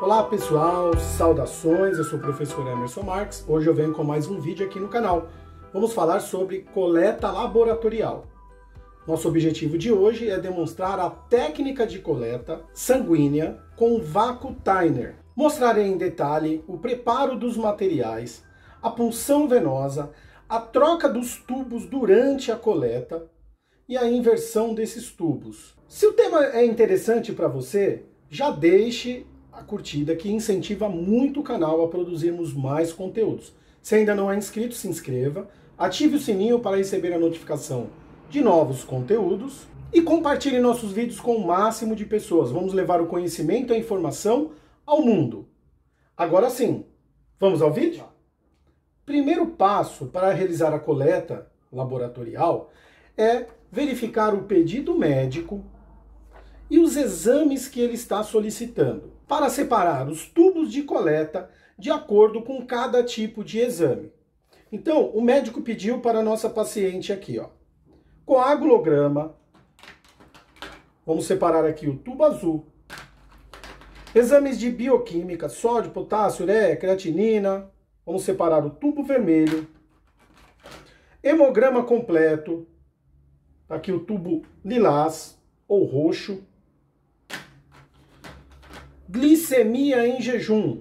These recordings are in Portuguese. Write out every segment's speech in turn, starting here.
Olá pessoal, saudações, eu sou o professor Emerson Marques. Hoje eu venho com mais um vídeo aqui no canal. Vamos falar sobre coleta laboratorial. Nosso objetivo de hoje é demonstrar a técnica de coleta sanguínea com vácuo Tyner. Mostrarei em detalhe o preparo dos materiais, a punção venosa, a troca dos tubos durante a coleta e a inversão desses tubos. Se o tema é interessante para você, já deixe a curtida que incentiva muito o canal a produzirmos mais conteúdos. Se ainda não é inscrito, se inscreva, ative o sininho para receber a notificação de novos conteúdos e compartilhe nossos vídeos com o máximo de pessoas. Vamos levar o conhecimento e a informação ao mundo. Agora sim, vamos ao vídeo? Primeiro passo para realizar a coleta laboratorial é verificar o pedido médico e os exames que ele está solicitando para separar os tubos de coleta de acordo com cada tipo de exame. Então, o médico pediu para a nossa paciente aqui, ó, coagulograma. Vamos separar aqui o tubo azul. Exames de bioquímica, sódio, potássio, ureia, creatinina. Vamos separar o tubo vermelho. Hemograma completo. Tá aqui o tubo lilás ou roxo glicemia em jejum.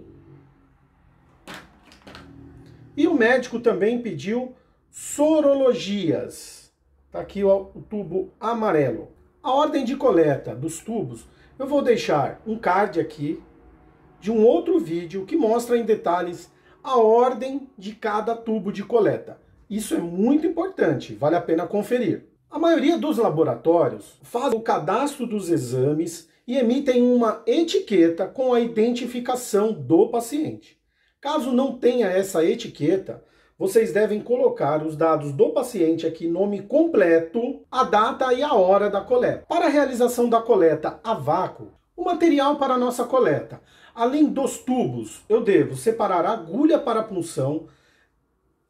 E o médico também pediu sorologias. Está aqui o, o tubo amarelo. A ordem de coleta dos tubos, eu vou deixar um card aqui de um outro vídeo que mostra em detalhes a ordem de cada tubo de coleta. Isso é muito importante, vale a pena conferir. A maioria dos laboratórios faz o cadastro dos exames e emitem uma etiqueta com a identificação do paciente. Caso não tenha essa etiqueta, vocês devem colocar os dados do paciente aqui, nome completo, a data e a hora da coleta. Para a realização da coleta a vácuo, o material para nossa coleta, além dos tubos, eu devo separar agulha para punção.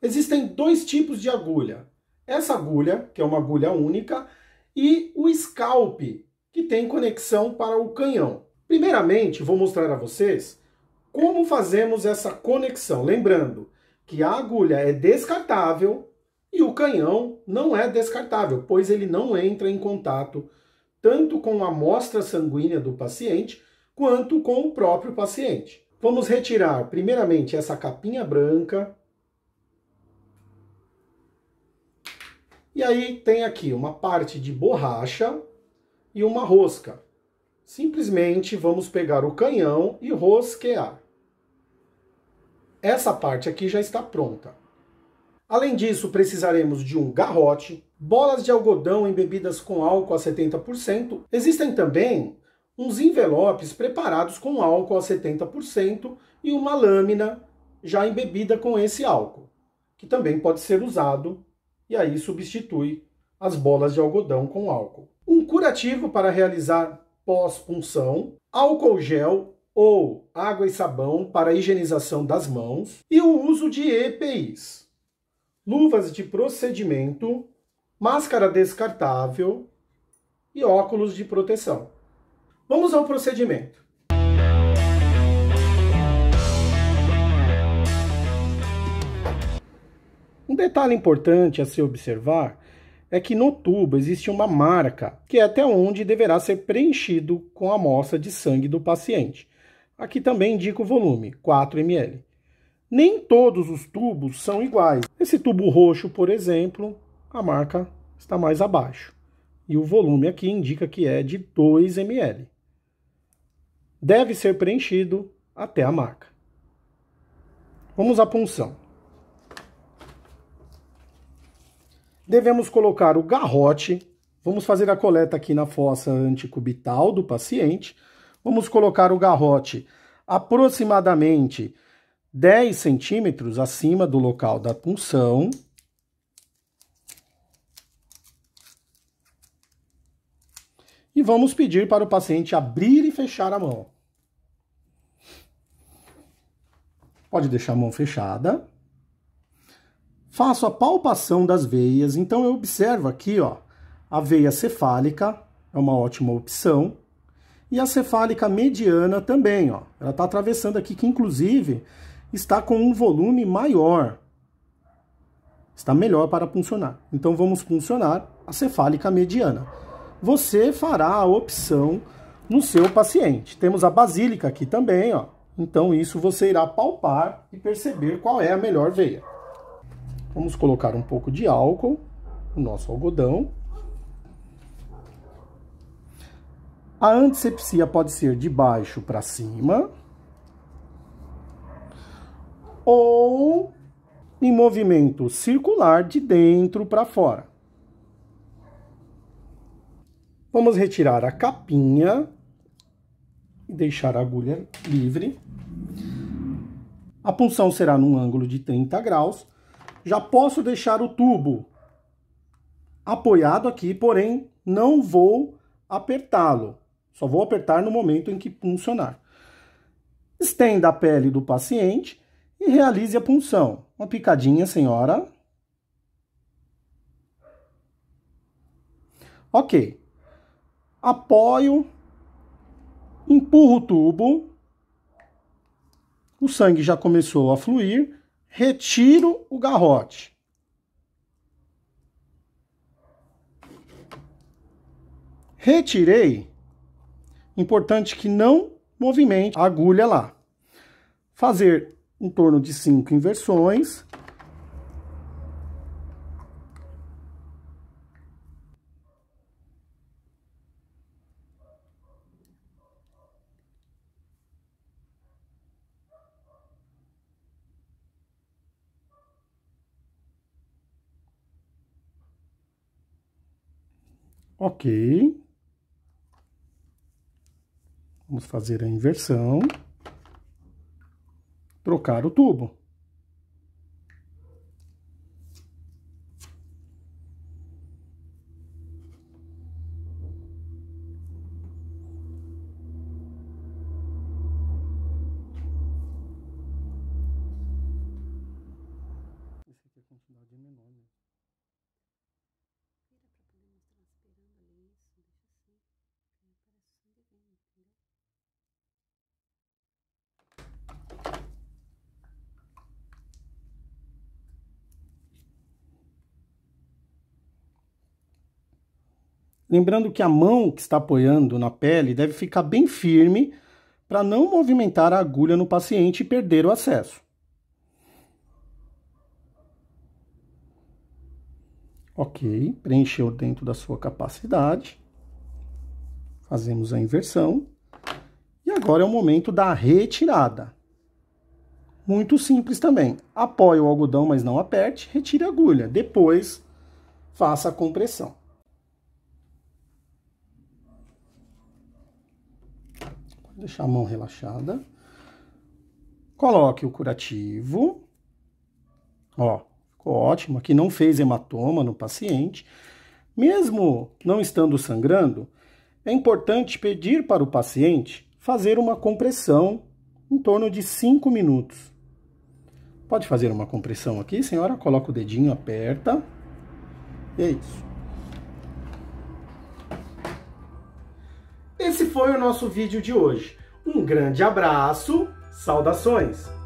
Existem dois tipos de agulha. Essa agulha, que é uma agulha única, e o scalp, que tem conexão para o canhão. Primeiramente, vou mostrar a vocês como fazemos essa conexão. Lembrando que a agulha é descartável e o canhão não é descartável, pois ele não entra em contato tanto com a amostra sanguínea do paciente quanto com o próprio paciente. Vamos retirar primeiramente essa capinha branca. E aí tem aqui uma parte de borracha e uma rosca. Simplesmente vamos pegar o canhão e rosquear. Essa parte aqui já está pronta. Além disso, precisaremos de um garrote, bolas de algodão embebidas com álcool a 70%. Existem também uns envelopes preparados com álcool a 70% e uma lâmina já embebida com esse álcool, que também pode ser usado e aí substitui as bolas de algodão com álcool. Um curativo para realizar pós-punção, álcool gel ou água e sabão para higienização das mãos e o uso de EPIs. Luvas de procedimento, máscara descartável e óculos de proteção. Vamos ao procedimento. Um detalhe importante a se observar é que no tubo existe uma marca, que é até onde deverá ser preenchido com a amostra de sangue do paciente. Aqui também indica o volume, 4 ml. Nem todos os tubos são iguais. Esse tubo roxo, por exemplo, a marca está mais abaixo. E o volume aqui indica que é de 2 ml. Deve ser preenchido até a marca. Vamos à punção. Devemos colocar o garrote, vamos fazer a coleta aqui na fossa anticubital do paciente, vamos colocar o garrote aproximadamente 10 centímetros acima do local da punção, e vamos pedir para o paciente abrir e fechar a mão. Pode deixar a mão fechada faço a palpação das veias. Então eu observo aqui, ó, a veia cefálica é uma ótima opção. E a cefálica mediana também, ó. Ela está atravessando aqui, que inclusive está com um volume maior. Está melhor para funcionar. Então vamos funcionar a cefálica mediana. Você fará a opção no seu paciente. Temos a basílica aqui também, ó. Então isso você irá palpar e perceber qual é a melhor veia. Vamos colocar um pouco de álcool, no nosso algodão. A antisepsia pode ser de baixo para cima ou em movimento circular de dentro para fora. Vamos retirar a capinha e deixar a agulha livre. A punção será num ângulo de 30 graus já posso deixar o tubo apoiado aqui, porém não vou apertá-lo. Só vou apertar no momento em que funcionar. Estenda a pele do paciente e realize a punção. Uma picadinha, senhora. Ok. Apoio, empurro o tubo. O sangue já começou a fluir retiro o garrote. Retirei, importante que não movimente a agulha lá. Fazer em torno de cinco inversões Ok. Vamos fazer a inversão. Trocar o tubo. Lembrando que a mão que está apoiando na pele deve ficar bem firme para não movimentar a agulha no paciente e perder o acesso. Ok, preencheu dentro da sua capacidade. Fazemos a inversão. E agora é o momento da retirada. Muito simples também. Apoie o algodão, mas não aperte, retire a agulha. Depois, faça a compressão. deixar a mão relaxada. Coloque o curativo. Ó, ficou ótimo. Aqui não fez hematoma no paciente. Mesmo não estando sangrando, é importante pedir para o paciente fazer uma compressão em torno de 5 minutos. Pode fazer uma compressão aqui, senhora? Coloca o dedinho, aperta. E é isso. Esse foi o nosso vídeo de hoje. Um grande abraço, saudações!